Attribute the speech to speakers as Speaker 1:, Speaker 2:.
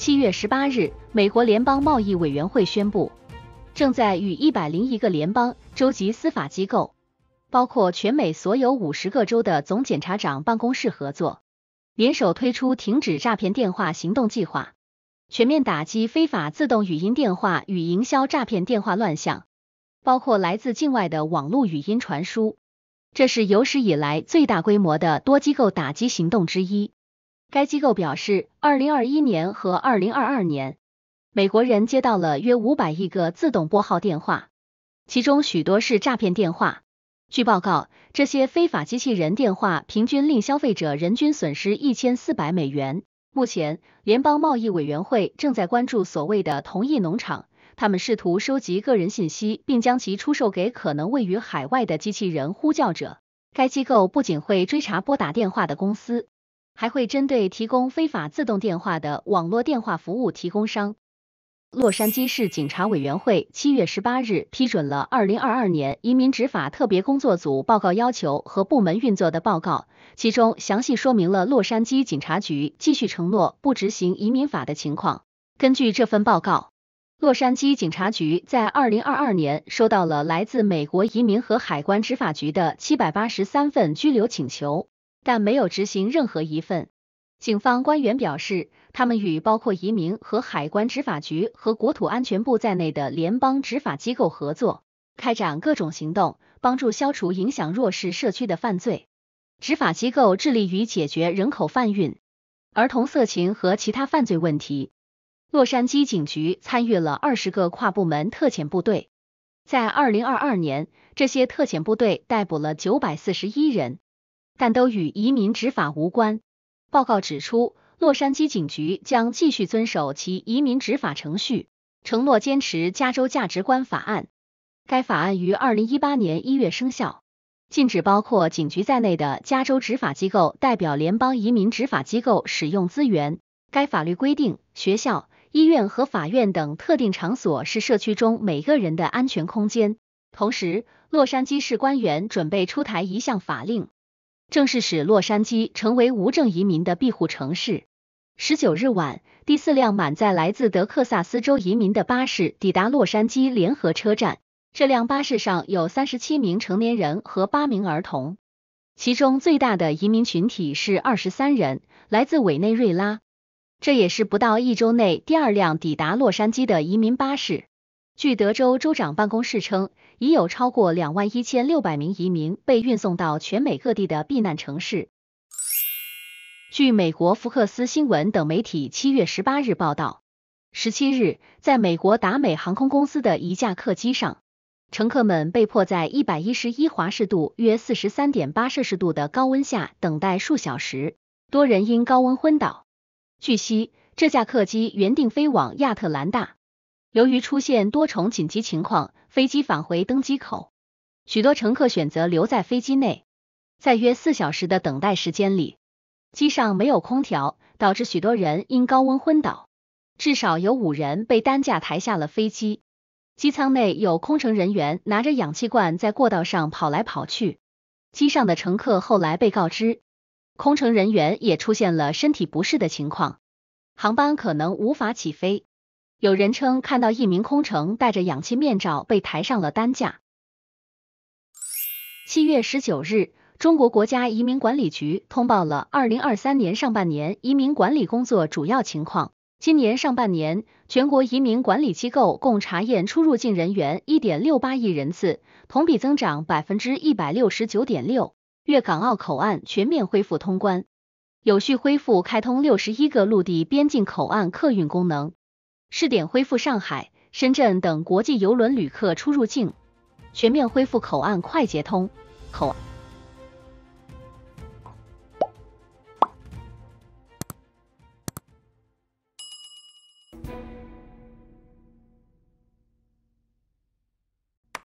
Speaker 1: 七月十八日，美国联邦贸易委员会宣布，正在与一百零一个联邦州级司法机构，包括全美所有五十个州的总检察长办公室合作，联手推出“停止诈骗电话行动计划”，全面打击非法自动语音电话与营销诈骗电话乱象，包括来自境外的网络语音传输。这是有史以来最大规模的多机构打击行动之一。该机构表示，二零二一年和二零二二年，美国人接到了约五百亿个自动拨号电话，其中许多是诈骗电话。据报告，这些非法机器人电话平均令消费者人均损失一千四百美元。目前，联邦贸易委员会正在关注所谓的“同一农场”，他们试图收集个人信息并将其出售给可能位于海外的机器人呼叫者。该机构不仅会追查拨打电话的公司。还会针对提供非法自动电话的网络电话服务提供商。洛杉矶市警察委员会七月十八日批准了二零二二年移民执法特别工作组报告要求和部门运作的报告，其中详细说明了洛杉矶警察局继续承诺不执行移民法的情况。根据这份报告，洛杉矶警察局在二零二二年收到了来自美国移民和海关执法局的七百八十三份拘留请求。但没有执行任何一份。警方官员表示，他们与包括移民和海关执法局和国土安全部在内的联邦执法机构合作，开展各种行动，帮助消除影响弱势社区的犯罪。执法机构致力于解决人口贩运、儿童色情和其他犯罪问题。洛杉矶警局参与了二十个跨部门特遣部队，在二零二二年，这些特遣部队逮捕了九百四十一人。但都与移民执法无关。报告指出，洛杉矶警局将继续遵守其移民执法程序，承诺坚持加州价值观法案。该法案于二零一八年一月生效，禁止包括警局在内的加州执法机构代表联邦移民执法机构使用资源。该法律规定，学校、医院和法院等特定场所是社区中每个人的安全空间。同时，洛杉矶市官员准备出台一项法令。正是使洛杉矶成为无证移民的庇护城市。十九日晚，第四辆满载来自德克萨斯州移民的巴士抵达洛杉矶联合车站。这辆巴士上有三十七名成年人和八名儿童，其中最大的移民群体是二十三人，来自委内瑞拉。这也是不到一周内第二辆抵达洛杉矶的移民巴士。据德州州长办公室称，已有超过两万一千六百名移民被运送到全美各地的避难城市。据美国福克斯新闻等媒体七月十八日报道，十七日，在美国达美航空公司的一架客机上，乘客们被迫在一百一十一华氏度（约四十三点八摄氏度）的高温下等待数小时，多人因高温昏倒。据悉，这架客机原定飞往亚特兰大。由于出现多重紧急情况，飞机返回登机口，许多乘客选择留在飞机内。在约四小时的等待时间里，机上没有空调，导致许多人因高温昏倒，至少有五人被担架抬下了飞机。机舱内有空乘人员拿着氧气罐在过道上跑来跑去。机上的乘客后来被告知，空乘人员也出现了身体不适的情况，航班可能无法起飞。有人称看到一名空乘戴着氧气面罩被抬上了担架。七月十九日，中国国家移民管理局通报了二零二三年上半年移民管理工作主要情况。今年上半年，全国移民管理机构共查验出入境人员一点六八亿人次，同比增长百分之一百六十九点六。粤港澳口岸全面恢复通关，有序恢复开通六十一个陆地边境口岸客运功能。试点恢复上海、深圳等国际邮轮旅客出入境，全面恢复口岸快捷通口。